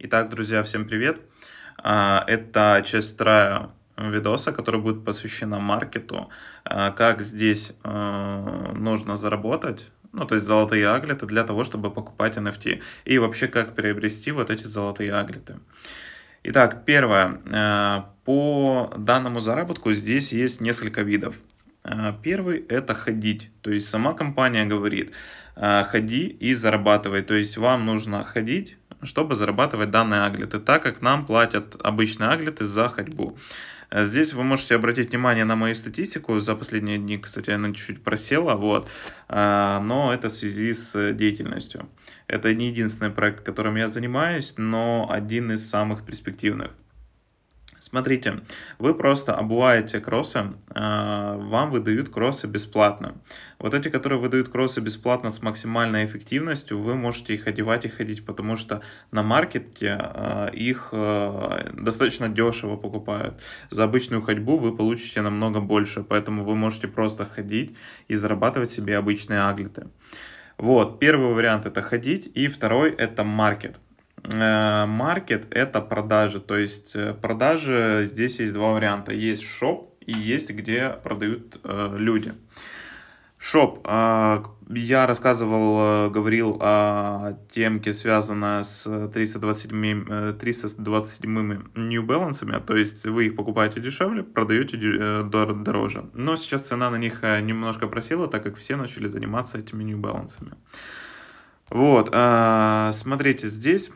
Итак, друзья, всем привет! А, это часть вторая видоса, который будет посвящена маркету, а, как здесь а, нужно заработать, ну, то есть золотые аглеты для того, чтобы покупать NFT, и вообще как приобрести вот эти золотые аглеты. Итак, первое. По данному заработку здесь есть несколько видов. Первый – это ходить. То есть сама компания говорит, ходи и зарабатывай. То есть вам нужно ходить, чтобы зарабатывать данные аглиты, так как нам платят обычные аглиты за ходьбу. Э, здесь вы можете обратить внимание на мою статистику. За последние дни, кстати, она чуть-чуть просела, вот. Э, но это в связи с деятельностью. Это не единственный проект, которым я занимаюсь, но один из самых перспективных. Смотрите, вы просто обуваете кроссы, а, вам выдают кроссы бесплатно. Вот эти, которые выдают кроссы бесплатно с максимальной эффективностью, вы можете их одевать и ходить, потому что на маркете а, их а, достаточно дешево покупают. За обычную ходьбу вы получите намного больше, поэтому вы можете просто ходить и зарабатывать себе обычные аглиты. Вот, первый вариант это ходить, и второй это маркет. Э, маркет – это продажи, то есть э, продажи здесь есть два варианта. Есть шоп и есть, где продают э, люди. Шоп. Я рассказывал, говорил о темке, связанной с 327, 327 New Balance, а то есть вы их покупаете дешевле, продаете дороже. Но сейчас цена на них немножко просела, так как все начали заниматься этими New Balance. Вот, смотрите, здесь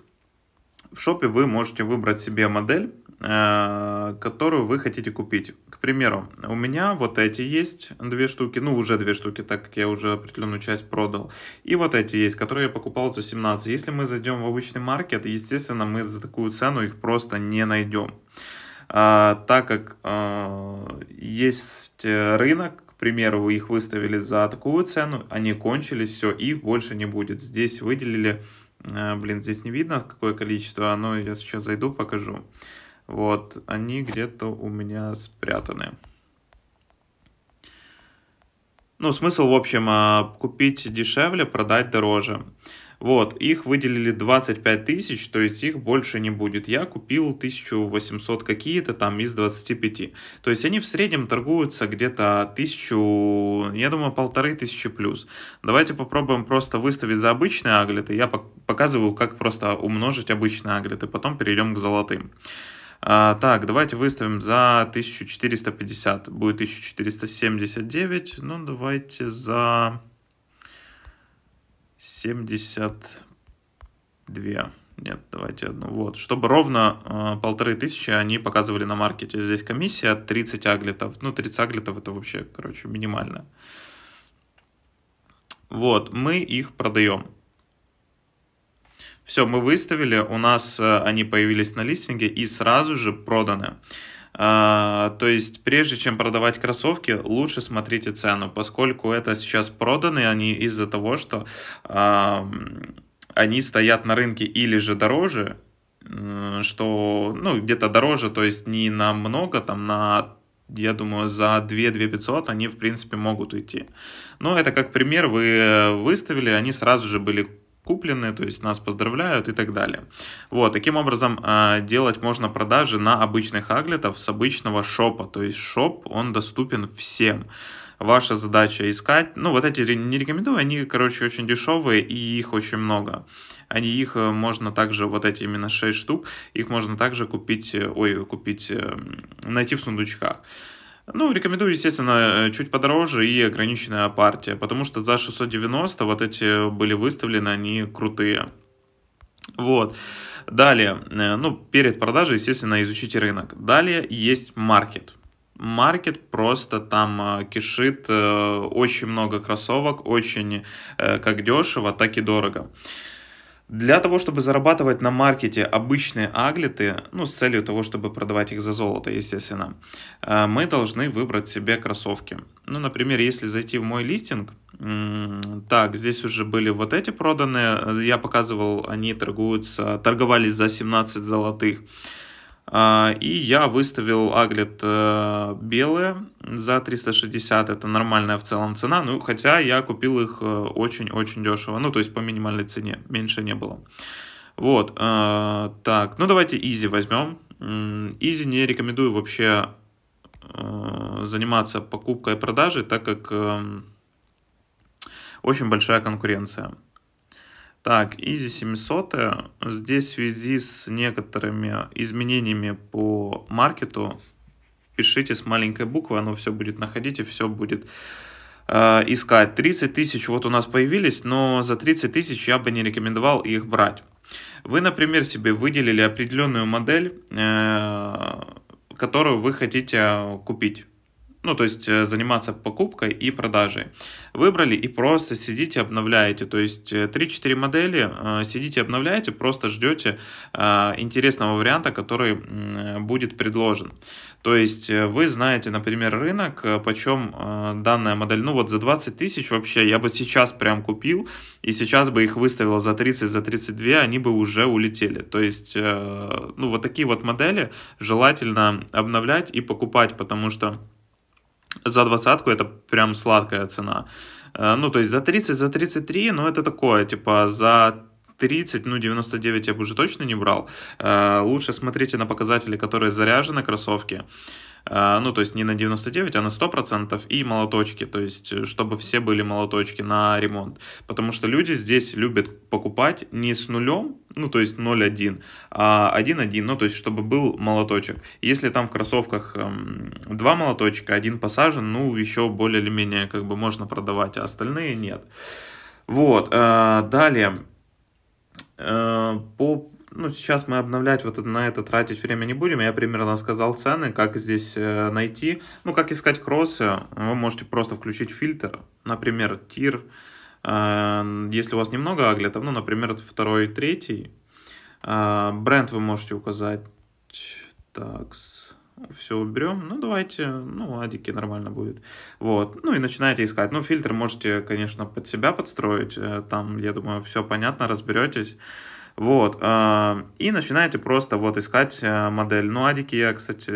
в шопе вы можете выбрать себе модель, э, которую вы хотите купить. К примеру, у меня вот эти есть две штуки, ну уже две штуки, так как я уже определенную часть продал. И вот эти есть, которые я покупал за 17. Если мы зайдем в обычный маркет, естественно, мы за такую цену их просто не найдем. А, так как э, есть рынок, к примеру, вы их выставили за такую цену, они кончились, все, их больше не будет. Здесь выделили Э, блин, здесь не видно, какое количество, а но ну, я сейчас зайду, покажу. Вот, они где-то у меня спрятаны. Ну, смысл, в общем, а, купить дешевле, продать дороже. Вот, их выделили 25 тысяч, то есть их больше не будет. Я купил 1800 какие-то там из 25. То есть они в среднем торгуются где-то 1000, я думаю, полторы тысячи плюс. Давайте попробуем просто выставить за обычные аглиты. Я показываю, как просто умножить обычные аглиты, потом перейдем к золотым. А, так, давайте выставим за 1450. Будет 1479. Ну, давайте за... 70 две. Нет, давайте одну. Вот. Чтобы ровно э, полторы тысячи они показывали на маркете. Здесь комиссия 30 аглитов. Ну, 30 аглитов это вообще, короче, минимально. Вот, мы их продаем. Все, мы выставили, у нас э, они появились на листинге и сразу же проданы. А, то есть, прежде чем продавать кроссовки, лучше смотрите цену, поскольку это сейчас проданы они из-за того, что они стоят на рынке или же дороже, что, ну, где-то дороже, то есть не на много, там, на я думаю, за 2-2 500 они, в принципе, могут уйти. Но ну, это как пример, вы э, выставили, они сразу же были куплены, то есть нас поздравляют и так далее. Вот, таким образом э, делать можно продажи на обычных аглетов с обычного шопа, то есть шоп, он доступен всем ваша задача искать. Ну, вот эти не рекомендую, они, короче, очень дешевые, и их очень много. Они их э, можно также, вот эти именно 6 штук, их можно также купить, э, ой, купить, найти в сундучках. Ну, рекомендую, естественно, э, чуть подороже и ограниченная партия, потому что за 690 вот эти были выставлены, они крутые. Вот. Далее, э, ну, перед продажей, естественно, изучите рынок. Далее есть маркет. Маркет просто там э, кишит очень много кроссовок, очень как дешево, так и дорого. Для того, чтобы зарабатывать на маркете обычные аглиты, ну, с целью того, чтобы продавать их за золото, естественно, э, мы должны выбрать себе кроссовки. Ну, например, если зайти в мой листинг, так, здесь уже были вот эти проданные, э, я показывал, они торгуются, торговались за 17 золотых. А, и я выставил аглет э, белые за 360, это нормальная в целом цена, ну хотя я купил их э, очень-очень дешево, ну то есть по минимальной цене, меньше не было. Вот, э, так, ну давайте изи возьмем. Изи не рекомендую вообще заниматься покупкой и продажей, так как эм, очень большая конкуренция. Так, изи 700 здесь в связи с некоторыми изменениями по маркету пишите с маленькой буквы, оно все будет находить и все будет э, искать. 30 тысяч вот у нас появились, но за 30 тысяч я бы не рекомендовал их брать. Вы, например, себе выделили определенную модель, э, которую вы хотите купить ну, то есть э, заниматься покупкой и продажей. Выбрали и просто сидите, обновляете, то есть 3-4 э, модели, э, сидите, обновляете, просто ждете интересного варианта, который будет предложен. То есть вы знаете, например, рынок, почем данная модель, ну вот за 20 тысяч вообще я бы сейчас прям купил, и сейчас бы их выставил за 30, за 32, они бы уже улетели. То есть, ну вот такие вот модели желательно обновлять и покупать, потому что за двадцатку это прям сладкая цена. Э, ну, то есть за 30, за 33, ну, это такое, типа, за 30, ну 99 я бы уже точно не брал. Э, лучше смотрите на показатели, которые заряжены кроссовки. А, ну, то есть не на 99, а на 100%, и молоточки, то есть э, чтобы все были молоточки на ремонт. Потому что люди здесь любят покупать не с нулем, ну, то есть 0,1, а 1,1, ну, то есть чтобы был молоточек. Если там в кроссовках эм, два молоточка, один посажен, ну, еще более или менее как бы можно продавать, а остальные нет. Вот, э, далее, э, по ну, сейчас мы обновлять вот на это тратить время не будем. Я примерно сказал цены, как здесь э, найти. Ну, как искать кроссы. Вы можете просто включить фильтр, например, тир. Э, если у вас немного аглетов, ну, например, второй, третий. Э, бренд вы можете указать. Так, все уберем. Ну, давайте, ну, адики нормально будет. Вот. Ну, и начинаете искать. Ну, фильтр можете, конечно, под себя подстроить. Там, я думаю, все понятно, разберетесь. Вот. А, и начинаете просто вот искать э, модель. Ну, адики я, кстати,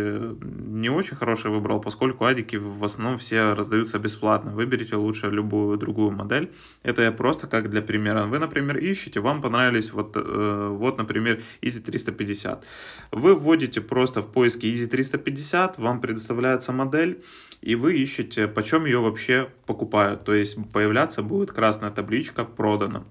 не очень хороший выбрал, поскольку адики в основном все раздаются бесплатно. Выберите лучше любую другую модель. Это я просто как для примера. Вы, например, ищете, вам понравились вот, э, вот например, Easy 350. Вы вводите просто в поиске Easy 350, вам предоставляется модель, и вы ищете, почем ее вообще покупают. То есть появляться будет красная табличка «Продано».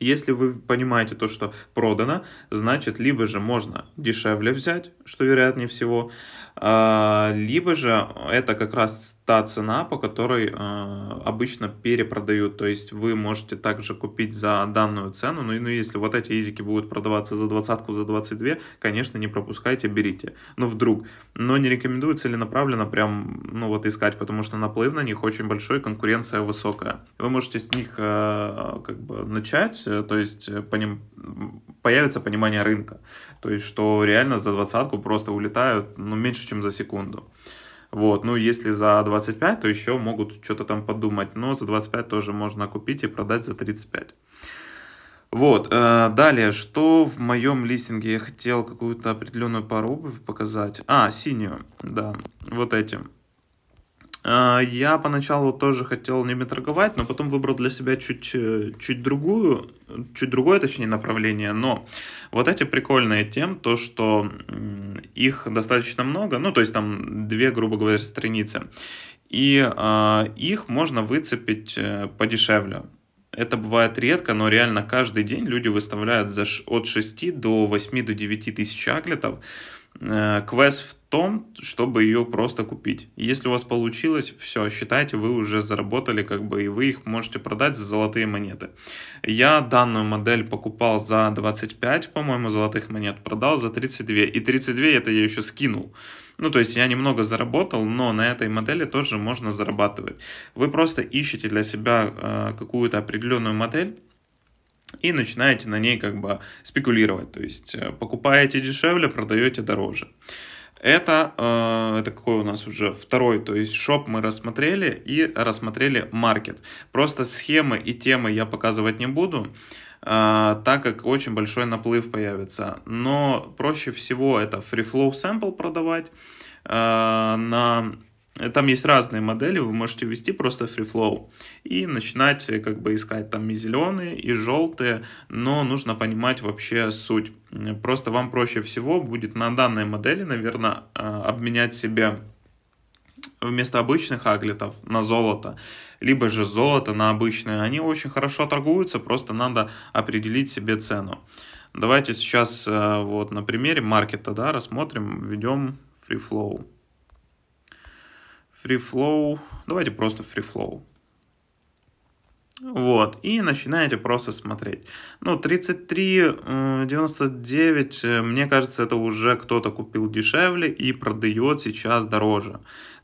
Если вы понимаете то, что продано, значит, либо же можно дешевле взять, что вероятнее всего, а, либо же это как раз та цена, по которой э, обычно перепродают, то есть вы можете также купить за данную цену, ну, ну если вот эти изики будут продаваться за двадцатку, за 22, конечно, не пропускайте, берите, но ну, вдруг, но не рекомендую целенаправленно прям, ну вот искать, потому что наплыв на них очень большой, конкуренция высокая. Вы можете с них э, как бы начать, э, то есть по ним появится понимание рынка, то есть что реально за двадцатку просто улетают, ну меньше чем за секунду. Вот, ну если за 25, то еще могут что-то там подумать, но за 25 тоже можно купить и продать за 35. Вот, э, далее, что в моем листинге я хотел какую-то определенную пару обуви показать. А, синюю, да, вот этим. Э, я поначалу тоже хотел ними торговать, но потом выбрал для себя чуть, э, чуть другую, чуть другое, точнее, направление. Но вот эти прикольные тем, то, что их достаточно много, ну, то есть там две, грубо говоря, страницы, и э, их можно выцепить э, подешевле. Это бывает редко, но реально каждый день люди выставляют за от 6 до 8 до 9 тысяч аглетов. Э, квест в том, чтобы ее просто купить. Если у вас получилось, все, считайте, вы уже заработали, как бы, и вы их можете продать за золотые монеты. Я данную модель покупал за 25, по-моему, золотых монет, продал за 32, и 32 это я еще скинул. Ну, то есть я немного заработал, но на этой модели тоже можно зарабатывать. Вы просто ищете для себя э, какую-то определенную модель, и начинаете на ней как бы спекулировать, то есть э, покупаете дешевле, продаете дороже. Это, э, это какой у нас уже второй, то есть шоп мы рассмотрели и рассмотрели маркет. Просто схемы и темы я показывать не буду, э, так как очень большой наплыв появится. Но проще всего это free flow sample продавать на там есть разные модели, вы можете ввести просто free flow и начинать э, как бы искать там и зеленые, и желтые, но нужно понимать вообще суть. Просто вам проще всего будет на данной модели, наверное, а, обменять себе вместо обычных аглитов на золото, либо же золото на обычное. Они очень хорошо торгуются, просто надо определить себе цену. Давайте сейчас э, вот на примере маркета да, рассмотрим, введем free flow. Free flow, давайте просто free flow, Вот, и начинаете просто смотреть. Ну, 33,99, э, мне кажется, это уже кто-то купил дешевле и продает сейчас дороже.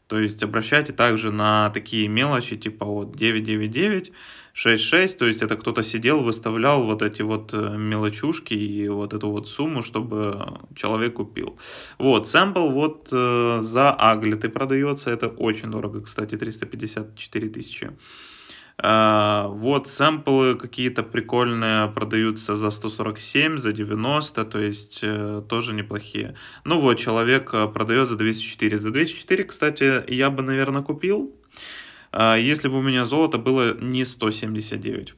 То есть обращайте также на такие мелочи, типа вот 999, 6-6, то есть это кто-то сидел, выставлял вот эти вот э, мелочушки и вот эту вот сумму, чтобы человек купил. Вот, сэмпл вот э, за аглиты продается, это очень дорого, кстати, 354 тысячи. Э, вот сэмплы какие-то прикольные продаются за 147, за 90, то есть э, тоже неплохие. Ну вот, человек э, продает за 204. За 204, кстати, я бы, наверное, купил. А, если бы у меня золото было не 179.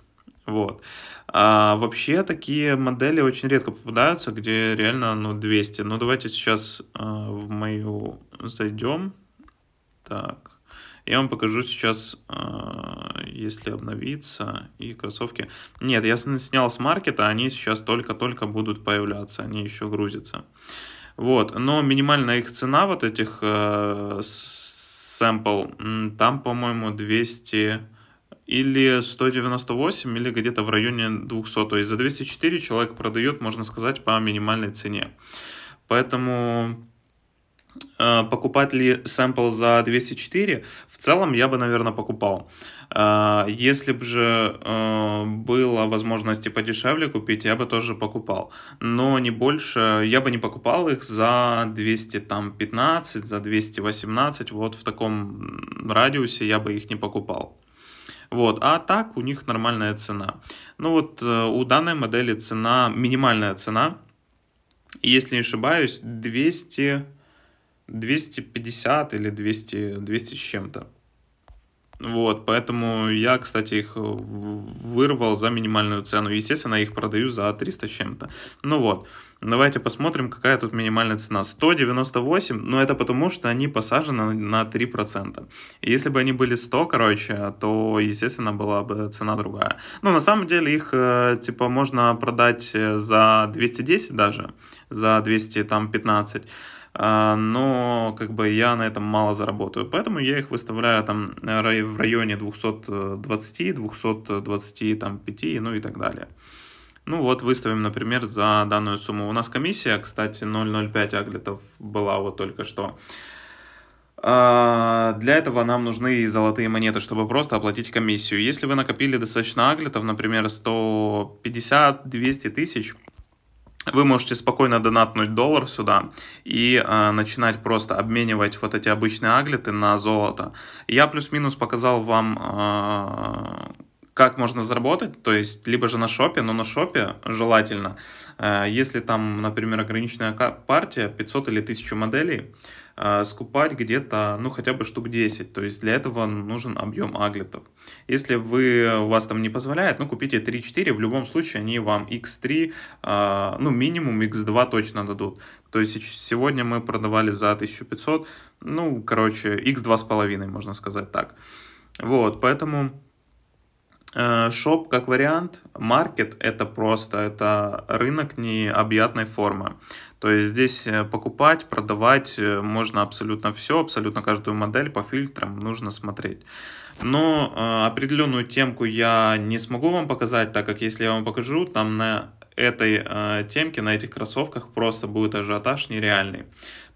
Вот. А вообще такие модели очень редко попадаются, где реально ну, 200. Но ну, давайте сейчас а, в мою зайдем. Так. Я вам покажу сейчас, а, если обновиться, и кроссовки. Нет, я снял с маркета, они сейчас только-только будут появляться, они еще грузятся. Вот, но минимальная их цена вот этих а, сэмпл, там, по-моему, 200 или 198, или где-то в районе 200. То есть за 204 человек продает, можно сказать, по минимальной цене. Поэтому Э, покупать ли сэмпл за 204, в целом я бы, наверное, покупал. Э, если бы же э, было возможности подешевле купить, я бы тоже покупал. Но не больше, я бы не покупал их за 215, за 218, вот в таком радиусе я бы их не покупал. Вот, а так у них нормальная цена. Ну вот у данной модели цена, минимальная цена, если не ошибаюсь, 200, 250 или 200, 200 с чем-то. Вот, поэтому я, кстати, их вырвал за минимальную цену. Естественно, я их продаю за 300 чем-то. Ну вот, давайте посмотрим, какая тут минимальная цена. 198, но это потому, что они посажены на 3%. И если бы они были 100, короче, то, естественно, была бы цена другая. Но ну, на самом деле их, э, типа, можно продать э, за 210 даже, за 215. А, но как бы я на этом мало заработаю. Поэтому я их выставляю там э, в районе 220-225, э, ну и так далее. Ну вот выставим, например, за данную сумму. У нас комиссия, кстати, 0,05 аглетов была вот только что. А, для этого нам нужны золотые монеты, чтобы просто оплатить комиссию. Если вы накопили достаточно аглетов, например, 150-200 тысяч, вы можете спокойно донатнуть доллар сюда и э, начинать просто обменивать вот эти обычные аглиты на золото. Я плюс-минус показал вам э, как можно заработать, то есть либо же на шопе, но на шопе желательно, э, если там, например, ограниченная партия 500 или 1000 моделей, э, скупать где-то, ну, хотя бы штук 10, то есть для этого нужен объем аглетов. Если вы, у вас там не позволяет, ну, купите 3-4, в любом случае они вам x3, э, ну, минимум x2 точно дадут. То есть сегодня мы продавали за 1500, ну, короче, x2,5, можно сказать так. Вот, поэтому Э, шоп как вариант, маркет это просто, это рынок необъятной формы. То есть здесь э, покупать, продавать э, можно абсолютно все, абсолютно каждую модель по фильтрам нужно смотреть. Но определенную темку я не смогу вам показать, так как если я вам покажу, там на этой э, а, темке, на этих кроссовках просто будет ажиотаж нереальный.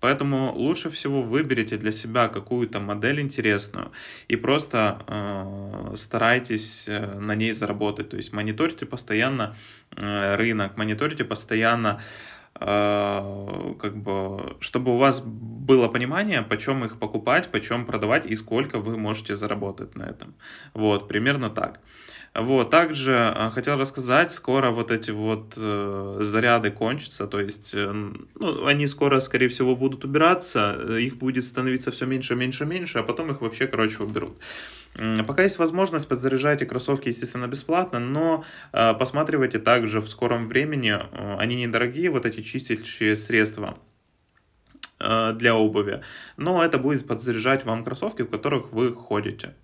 Поэтому лучше всего выберите для себя какую-то модель интересную и просто а, э, старайтесь на ней заработать. То есть мониторите постоянно э, рынок, мониторите постоянно а, как бы, чтобы у вас было понимание, почем их покупать, почем продавать и сколько вы можете заработать на этом. Вот, примерно так. Вот, также а, хотел рассказать, скоро вот эти вот э, заряды кончатся, то есть, э, ну, они скоро, скорее всего, будут убираться, э, их будет становиться все меньше, меньше, меньше, а потом их вообще, короче, уберут. Пока есть возможность, подзаряжайте кроссовки, естественно, бесплатно, но э, посматривайте также в скором времени, э, они недорогие, вот эти чистящие средства э, для обуви, но это будет подзаряжать вам кроссовки, в которых вы ходите.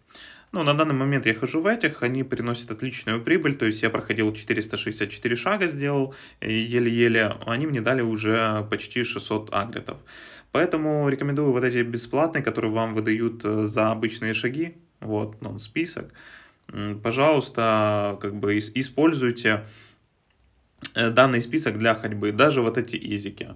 Но ну, на данный момент я хожу в этих, они приносят отличную прибыль, то есть я проходил 464 шага, сделал э, еле-еле, они мне дали уже почти 600 агритов. Поэтому рекомендую вот эти бесплатные, которые вам выдают э, за обычные шаги, вот, ну, список. Пожалуйста, как бы используйте э, данный список для ходьбы, даже вот эти изики.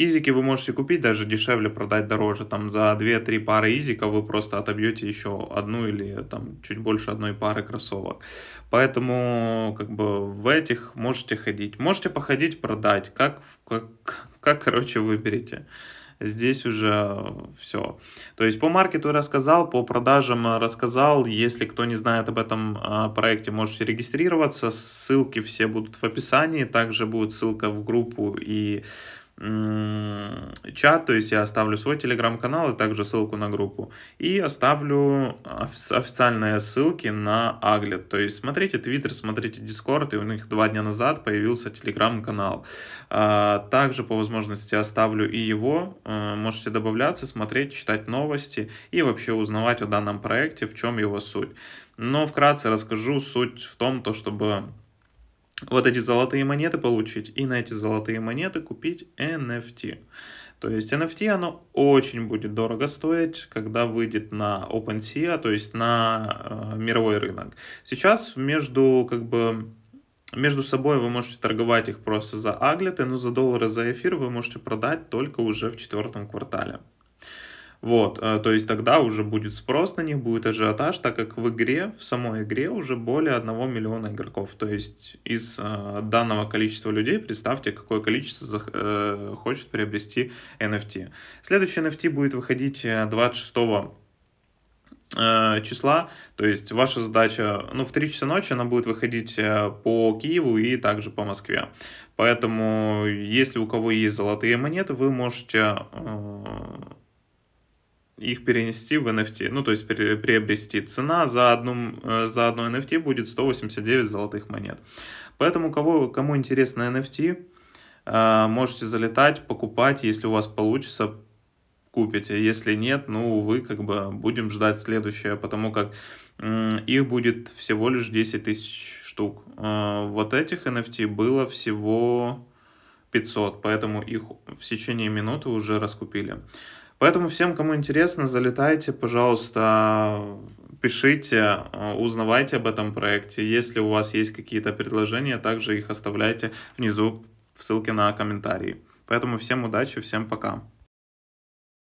Изики вы можете купить даже дешевле, продать дороже. Там за 2-3 пары изиков вы просто отобьете еще одну или там чуть больше одной пары кроссовок. Поэтому как бы в этих можете ходить. Можете походить, продать. Как, как, как короче, выберете здесь уже все. То есть по маркету рассказал, по продажам рассказал. Если кто не знает об этом а, проекте, можете регистрироваться. Ссылки все будут в описании. Также будет ссылка в группу и чат, то есть я оставлю свой телеграм-канал и также ссылку на группу. И оставлю официальные ссылки на Аглет. То есть смотрите Твиттер, смотрите Дискорд, и у них два дня назад появился телеграм-канал. А, также по возможности оставлю и его. А, можете добавляться, смотреть, читать новости и вообще узнавать о данном проекте, в чем его суть. Но вкратце расскажу суть в том, то чтобы вот эти золотые монеты получить и на эти золотые монеты купить NFT. То есть NFT оно очень будет дорого стоить, когда выйдет на OpenSea, то есть на э, мировой рынок. Сейчас между как бы между собой вы можете торговать их просто за аглеты, но за доллары за эфир вы можете продать только уже в четвертом квартале. Вот, э, то есть тогда уже будет спрос на них, будет ажиотаж, так как в игре, в самой игре уже более 1 миллиона игроков. То есть из э, данного количества людей, представьте, какое количество э, хочет приобрести NFT. Следующий NFT будет выходить 26 числа, то есть ваша задача, ну, в 3 часа ночи она будет выходить по Киеву и также по Москве. Поэтому, если у кого есть золотые монеты, вы можете их перенести в NFT, ну то есть приобрести. Цена за одну, э, за одну NFT будет 189 золотых монет. Поэтому кого, кому интересно NFT, э, можете залетать, покупать, если у вас получится, купите. Если нет, ну, вы как бы будем ждать следующее, потому как их будет всего лишь 10 тысяч штук. Э, вот этих NFT было всего 500, поэтому их в течение минуты уже раскупили. Поэтому всем, кому интересно, залетайте, пожалуйста, пишите, э, узнавайте об этом проекте. Если у вас есть какие-то предложения, также их оставляйте внизу в ссылке на комментарии. Поэтому всем удачи, всем пока.